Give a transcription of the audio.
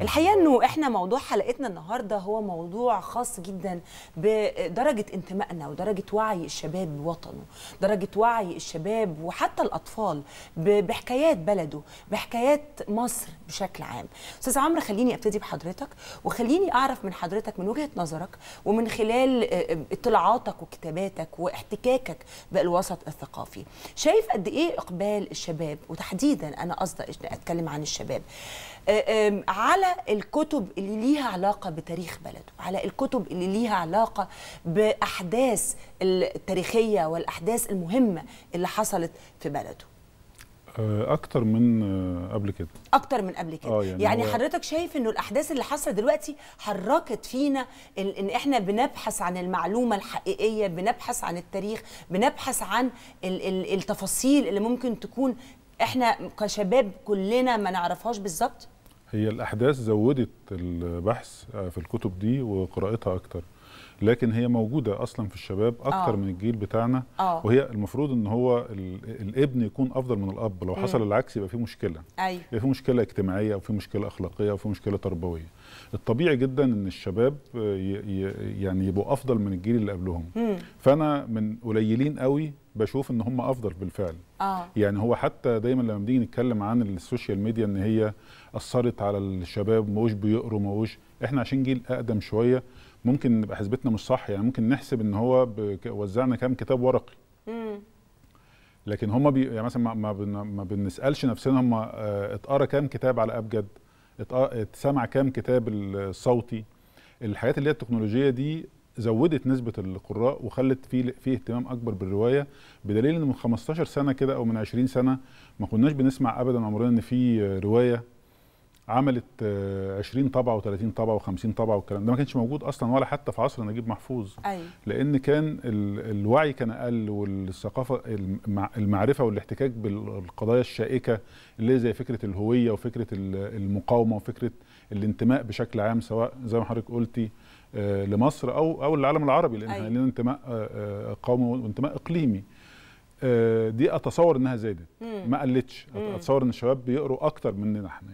الحقيقه انه احنا موضوع حلقتنا النهارده هو موضوع خاص جدا بدرجه انتمائنا ودرجه وعي الشباب بوطنه، درجه وعي الشباب وحتى الاطفال بحكايات بلده، بحكايات مصر بشكل عام. استاذ عمرو خليني ابتدي بحضرتك وخليني اعرف من حضرتك من وجهه نظرك ومن خلال آه، اطلاعاتك وكتاباتك واحتكاكك بالوسط الثقافي، شايف قد ايه اقبال الشباب وتحديدا انا قصدي اتكلم عن الشباب آه، على على الكتب اللي ليها علاقه بتاريخ بلده على الكتب اللي ليها علاقه باحداث التاريخيه والاحداث المهمه اللي حصلت في بلده آه، اكتر من آه، قبل كده اكتر من قبل كده آه يعني, يعني هو... حضرتك شايف انه الاحداث اللي حصلت دلوقتي حركت فينا ان احنا بنبحث عن المعلومه الحقيقيه بنبحث عن التاريخ بنبحث عن التفاصيل اللي ممكن تكون احنا كشباب كلنا ما نعرفهاش بالظبط هي الاحداث زودت البحث في الكتب دي وقراءتها اكتر لكن هي موجوده اصلا في الشباب اكتر أوه. من الجيل بتاعنا أوه. وهي المفروض ان هو الابن يكون افضل من الاب لو حصل م. العكس يبقى في مشكله أي. أيوه. يبقى في مشكله اجتماعيه او في مشكله اخلاقيه او في مشكله تربويه الطبيعي جدا ان الشباب آه، يعني يبقوا افضل من الجيل اللي قبلهم م. فانا من قليلين قوي بشوف ان هم افضل بالفعل آه. يعني هو حتى دايما لما بنيجي نتكلم عن السوشيال ميديا ان هي اثرت على الشباب ما بيقروا ما احنا عشان جيل اقدم شويه ممكن نبقى حسبتنا مش صح يعني ممكن نحسب ان هو وزعنا كام كتاب ورقي لكن هم بي يعني مثلا ما, بن... ما بنسالش نفسنا هم آه، اتقرا كام كتاب على ابجد اتسمع كام كتاب الصوتي الحاجات اللي هي التكنولوجيه دي زودت نسبة القراء وخلت في في اهتمام أكبر بالرواية بدليل إن من 15 سنة كده أو من 20 سنة ما كناش بنسمع أبدا عمرنا إن في رواية عملت 20 طبعه و30 طبعه و50 طبعه والكلام ده ما كانش موجود اصلا ولا حتى في عصر نجيب محفوظ أيوة. لان كان الوعي كان اقل والثقافه المعرفه والاحتكاك بالقضايا الشائكه اللي زي فكره الهويه وفكره المقاومه وفكره الانتماء بشكل عام سواء زي ما حضرتك قلتي آه، لمصر او او العالم العربي لان احنا أيوه. لنا انتماء آه، آه، قومي وانتماء اقليمي دي اتصور انها زادت ما قلتش اتصور ان الشباب بيقروا اكتر مننا احنا